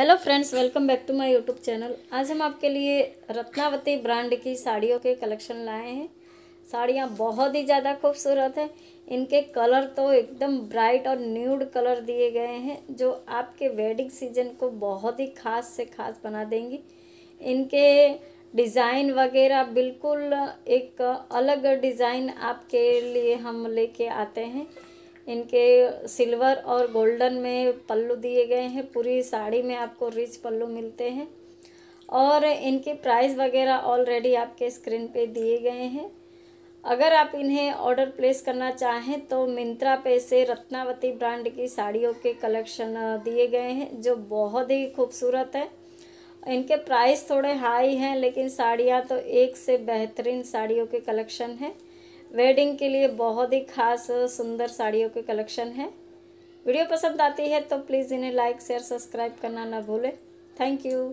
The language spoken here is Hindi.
hello friends welcome back to my YouTube channel आज हम आपके लिए रत्नावती ब्रांड की साड़ियों के कलेक्शन लाए हैं साड़ियाँ बहुत ही ज़्यादा खूबसूरत हैं इनके कलर तो एकदम ब्राइट और न्यूड कलर दिए गए हैं जो आपके वेडिंग सीजन को बहुत ही ख़ास से ख़ास बना देंगी इनके डिज़ाइन वगैरह बिल्कुल एक अलग डिज़ाइन आपके लिए हम लेके आते हैं इनके सिल्वर और गोल्डन में पल्लू दिए गए हैं पूरी साड़ी में आपको रिच पल्लू मिलते हैं और इनके प्राइस वगैरह ऑलरेडी आपके स्क्रीन पे दिए गए हैं अगर आप इन्हें ऑर्डर प्लेस करना चाहें तो मिंत्रा पे से रत्नावती ब्रांड की साड़ियों के कलेक्शन दिए गए हैं जो बहुत ही खूबसूरत है इनके प्राइस थोड़े हाई हैं लेकिन साड़ियाँ तो एक से बेहतरीन साड़ियों के कलेक्शन हैं वेडिंग के लिए बहुत ही खास सुंदर साड़ियों के कलेक्शन है वीडियो पसंद आती है तो प्लीज़ इन्हें लाइक शेयर सब्सक्राइब करना ना भूलें थैंक यू